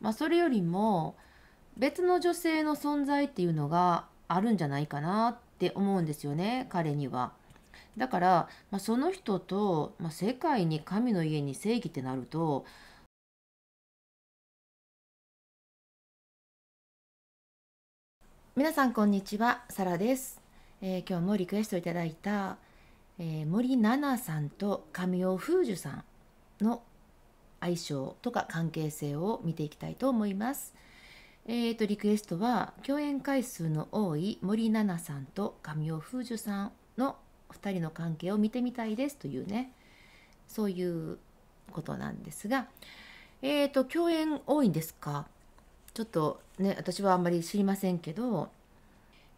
まあ、それよりも別の女性の存在っていうのがあるんじゃないかなって思うんですよね彼には。だから、まあ、その人と、まあ、世界に神の家に正義ってなると皆さんこんにちはサラです、えー、今日もリクエストいただいた、えー、森七菜さんと神尾楓珠さんの相性とか関係性を見ていきたいと思います。えーと、リクエストは共演回数の多い森七菜さんと神尾楓珠さんの2人の関係を見てみたいですというねそういうことなんですが、えーと、共演多いんですかちょっとね私はあんまり知りませんけど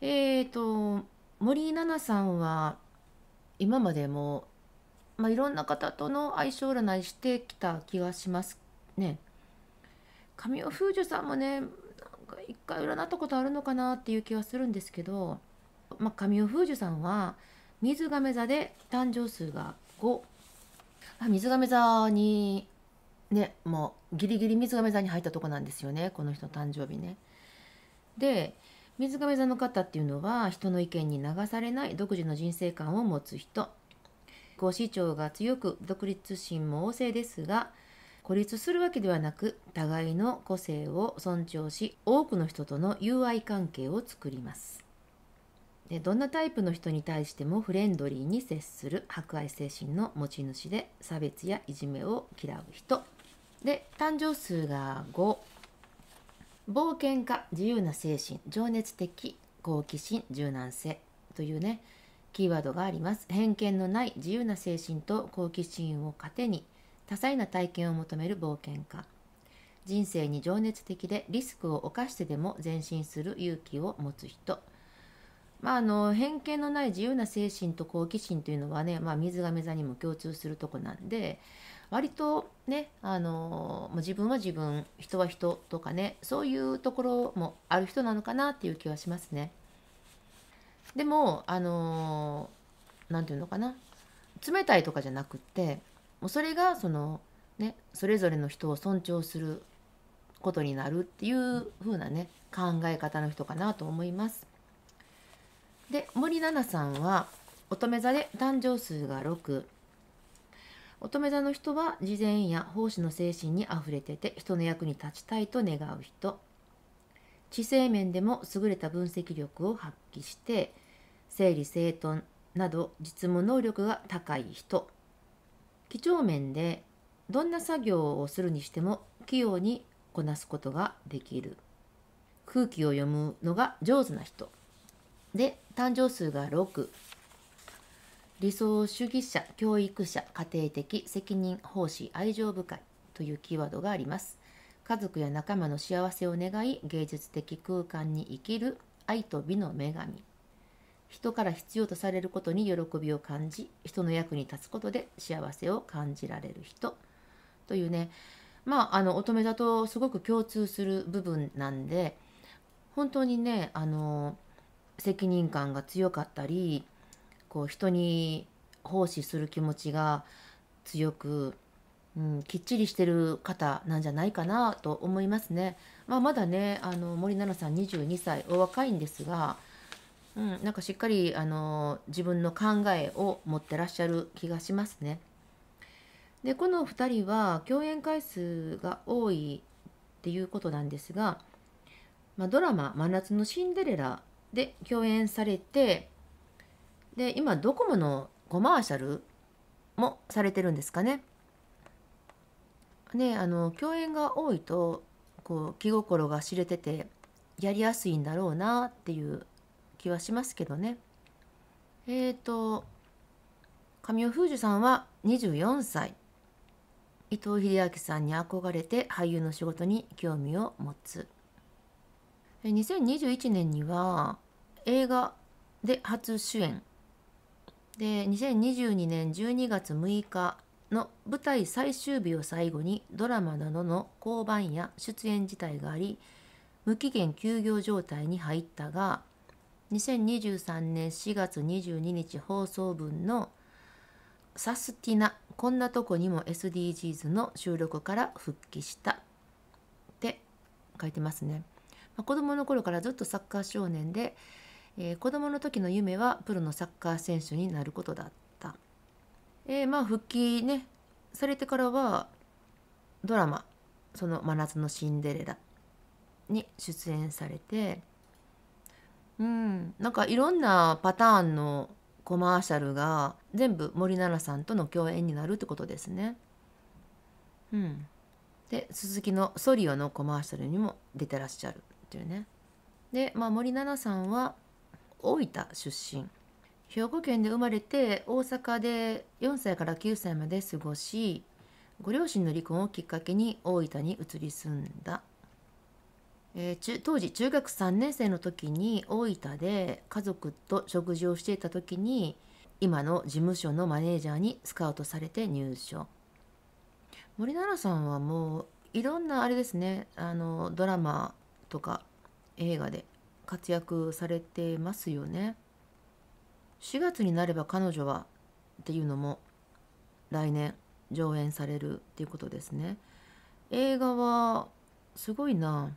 えーと、と森七菜さんは今までもまあ、いろんな方との相性占いしてきた気がしますね。神尾楓珠さんもねなんか一回占ったことあるのかなっていう気はするんですけど、まあ、神尾楓珠さんは水亀座で誕生数が5あ水亀座にねもうギリギリ水亀座に入ったとこなんですよねこの人誕生日ね。で水亀座の方っていうのは人の意見に流されない独自の人生観を持つ人己主張が強く独立心も旺盛ですが孤立するわけではなく互いの個性を尊重し多くの人との友愛関係を作りますでどんなタイプの人に対してもフレンドリーに接する博愛精神の持ち主で差別やいじめを嫌う人で誕生数が5冒険家自由な精神情熱的好奇心柔軟性というねキーワードがあります。偏見のない自由な精神と好奇心を糧に多彩な体験を求める冒険家。人生に情熱的でリスクを冒してでも前進する勇気を持つ人。まあ、あの偏見のない自由な精神と好奇心というのはね、まあ、水亀座にも共通するとこなんで割とねあのもう自分は自分人は人とかねそういうところもある人なのかなっていう気はしますね。でもあの何、ー、て言うのかな冷たいとかじゃなくってもうそれがそのねそれぞれの人を尊重することになるっていう風なね考え方の人かなと思います。で森七菜さんは乙女座で誕生数が6乙女座の人は事前や奉仕の精神にあふれてて人の役に立ちたいと願う人知性面でも優れた分析力を発揮して整理整頓など実務能力が高い人几帳面でどんな作業をするにしても器用にこなすことができる空気を読むのが上手な人で誕生数が6理想主義者教育者家庭的責任奉仕愛情深いというキーワードがあります家族や仲間の幸せを願い芸術的空間に生きる愛と美の女神人から必要とされることに喜びを感じ人の役に立つことで幸せを感じられる人というねまああの乙女座とすごく共通する部分なんで本当にねあの責任感が強かったりこう人に奉仕する気持ちが強く、うん、きっちりしてる方なんじゃないかなと思いますね。まあ、まだねあの森奈々さん22歳お若いんですが。うん、なんかしっかりあの自分の考えを持ってらっしゃる気がしますね。でこの2人は共演回数が多いっていうことなんですが、まあ、ドラマ「真夏のシンデレラ」で共演されてで今ドコモのコマーシャルもされてるんですかね。ねあの共演が多いとこう気心が知れててやりやすいんだろうなっていう気はしますけどね。えっ、ー、と神尾楓珠さんは24歳伊藤英明さんに憧れて俳優の仕事に興味を持つ2021年には映画で初主演で2022年12月6日の舞台最終日を最後にドラマなどの降板や出演自体があり無期限休業状態に入ったが2023年4月22日放送分の「サスティナこんなとこにも SDGs の収録から復帰した」って書いてますね。まあ、子供の頃からずっとサッカー少年で、えー、子供の時の夢はプロのサッカー選手になることだった。えー、まあ復帰ねされてからはドラマ「その真夏のシンデレラ」に出演されて。うん、なんかいろんなパターンのコマーシャルが全部森奈々さんとの共演になるってことですね。うん、で鈴木のソリオのコマーシャルにも出てらっしゃるっていうね。で、まあ、森奈々さんは大分出身兵庫県で生まれて大阪で4歳から9歳まで過ごしご両親の離婚をきっかけに大分に移り住んだえー、当時中学3年生の時に大分で家族と食事をしていた時に今の事務所のマネージャーにスカウトされて入所森七菜さんはもういろんなあれですねあのドラマとか映画で活躍されてますよね4月になれば彼女はっていうのも来年上演されるっていうことですね映画はすごいな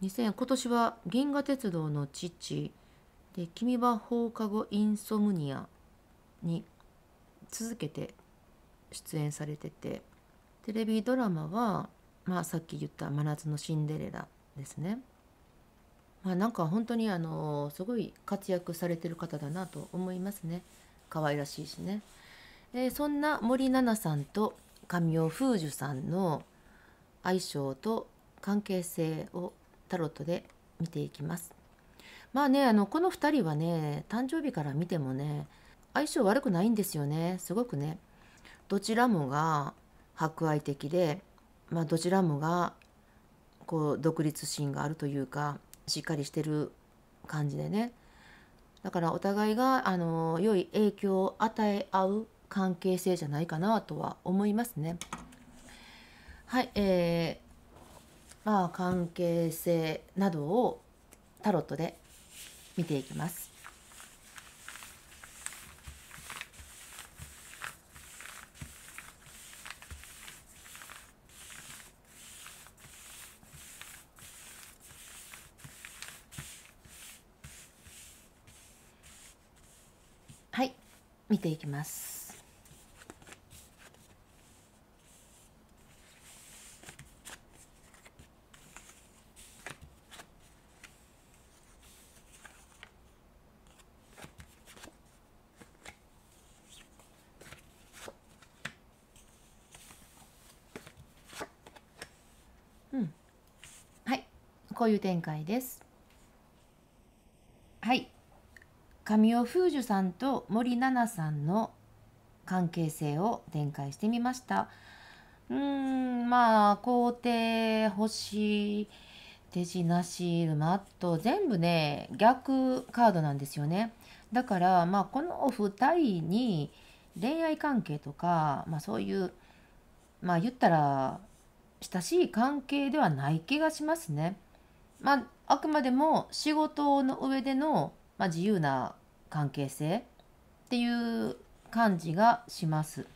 今年は「銀河鉄道の父」で「君は放課後インソムニア」に続けて出演されててテレビドラマは、まあ、さっき言った「真夏のシンデレラ」ですね。まあ、なんか本当にあのすごい活躍されてる方だなと思いますね可愛らしいしね、えー、そんな森七菜さんと神尾楓珠さんの相性と関係性をタロットで見ていきます。まあねあのこの2人はね誕生日から見てもね相性悪くないんですよねすごくね。どちらもが博愛的で、まあ、どちらもがこう独立心があるというかしっかりしてる感じでねだからお互いがあの良い影響を与え合う関係性じゃないかなとは思いますね。はい、えーまあ、関係性などをタロットで見ていきます。はい見ていきます。うん、はいこういう展開ですはい神尾楓珠さんと森七菜さんの関係性を展開してみましたうんまあ皇帝星手品シールマット全部ね逆カードなんですよねだからまあこのお二人に恋愛関係とか、まあ、そういうまあ言ったら親しい関係ではない気がしますね。まあ、あくまでも仕事の上での、まあ、自由な関係性っていう感じがします。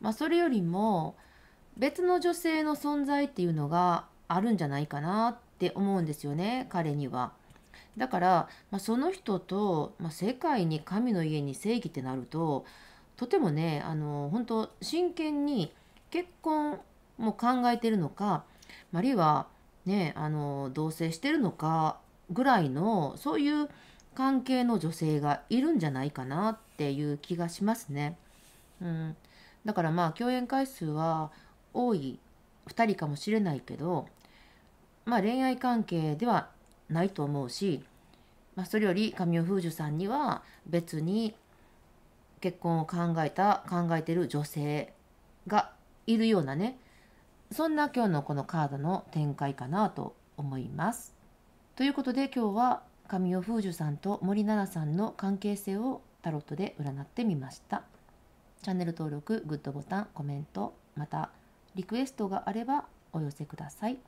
まあ、それよりも別の女性の存在っていうのがあるんじゃないかなって思うんですよね彼には。だから、まあ、その人と、まあ、世界に神の家に正義ってなるととてもねあの本当真剣に結婚も考えてるのかあるいはねあの同棲してるのかぐらいのそういう関係の女性がいるんじゃないかなっていう気がしますね。うん、だからまあ共演回数は多い2人かもしれないけど、まあ、恋愛関係ではないと思うし、まあ、それより神尾楓珠さんには別に結婚を考えた考えてる女性がいるようなねそんな今日のこのカードの展開かなと思います。ということで今日は神尾楓珠さんと森奈々さんの関係性をタロットで占ってみました。チャンネル登録、グッドボタン、コメント、またリクエストがあればお寄せください。